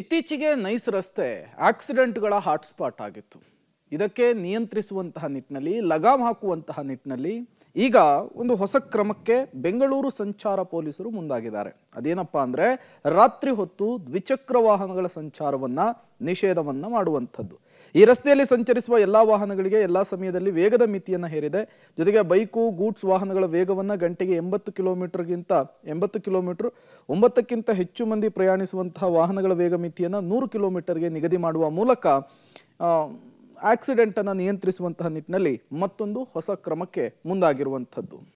ಇತ್ತೀಚೆಗೆ ನೈಸ್ ರಸ್ತೆ ಆಕ್ಸಿಡೆಂಟ್ಗಳ ಹಾಟ್ಸ್ಪಾಟ್ ಆಗಿತ್ತು ಇದಕ್ಕೆ ನಿಯಂತ್ರಿಸುವಂತಹ ನಿಟ್ಟಿನಲ್ಲಿ ಲಗಾಮ್ ಹಾಕುವಂತಹ ನಿಟ್ಟಿನಲ್ಲಿ ಈಗ ಒಂದು ಹೊಸ ಕ್ರಮಕ್ಕೆ ಬೆಂಗಳೂರು ಸಂಚಾರ ಪೊಲೀಸರು ಮುಂದಾಗಿದ್ದಾರೆ ಅದೇನಪ್ಪ ಅಂದರೆ ರಾತ್ರಿ ಹೊತ್ತು ದ್ವಿಚಕ್ರ ವಾಹನಗಳ ಸಂಚಾರವನ್ನು ನಿಷೇಧವನ್ನು ಮಾಡುವಂಥದ್ದು ಈ ರಸ್ತೆಯಲ್ಲಿ ಸಂಚರಿಸುವ ಎಲ್ಲ ವಾಹನಗಳಿಗೆ ಎಲ್ಲ ಸಮಯದಲ್ಲಿ ವೇಗದ ಮಿತಿಯನ್ನು ಹೇರಿದೆ ಜೊತೆಗೆ ಬೈಕು ಗೂಡ್ಸ್ ವಾಹನಗಳ ವೇಗವನ್ನು ಗಂಟೆಗೆ ಎಂಬತ್ತು ಕಿಲೋಮೀಟರ್ಗಿಂತ ಎಂಬತ್ತು ಕಿಲೋಮೀಟರ್ ಒಂಬತ್ತಕ್ಕಿಂತ ಹೆಚ್ಚು ಮಂದಿ ಪ್ರಯಾಣಿಸುವಂತಹ ವಾಹನಗಳ ವೇಗ ಮಿತಿಯನ್ನು ನೂರು ಕಿಲೋಮೀಟರ್ಗೆ ನಿಗದಿ ಮಾಡುವ ಮೂಲಕ ಆಕ್ಸಿಡೆಂಟನ್ನು ನಿಯಂತ್ರಿಸುವಂತಹ ನಿಟ್ಟಿನಲ್ಲಿ ಮತ್ತೊಂದು ಹೊಸ ಕ್ರಮಕ್ಕೆ ಮುಂದಾಗಿರುವಂಥದ್ದು